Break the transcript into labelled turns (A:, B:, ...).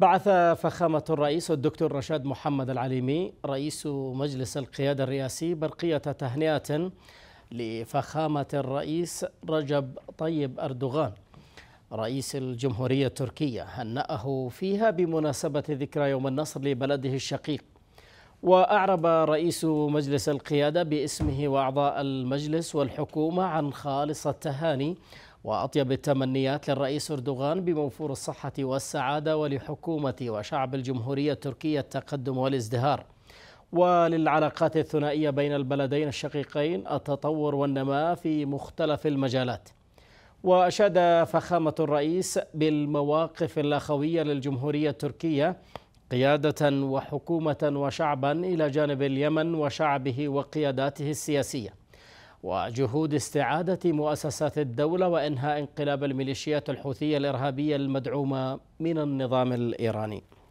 A: بعث فخامة الرئيس الدكتور رشاد محمد العليمي رئيس مجلس القيادة الرئاسي برقية تهنئة لفخامة الرئيس رجب طيب أردوغان رئيس الجمهورية التركية هنأه فيها بمناسبة ذكرى يوم النصر لبلده الشقيق وأعرب رئيس مجلس القيادة باسمه وأعضاء المجلس والحكومة عن خالص التهاني وأطيب التمنيات للرئيس أردوغان بموفور الصحة والسعادة ولحكومة وشعب الجمهورية التركية التقدم والازدهار وللعلاقات الثنائية بين البلدين الشقيقين التطور والنماء في مختلف المجالات وأشاد فخامة الرئيس بالمواقف الأخوية للجمهورية التركية قيادة وحكومة وشعبا إلى جانب اليمن وشعبه وقياداته السياسية وجهود استعادة مؤسسات الدولة وإنهاء انقلاب الميليشيات الحوثية الإرهابية المدعومة من النظام الإيراني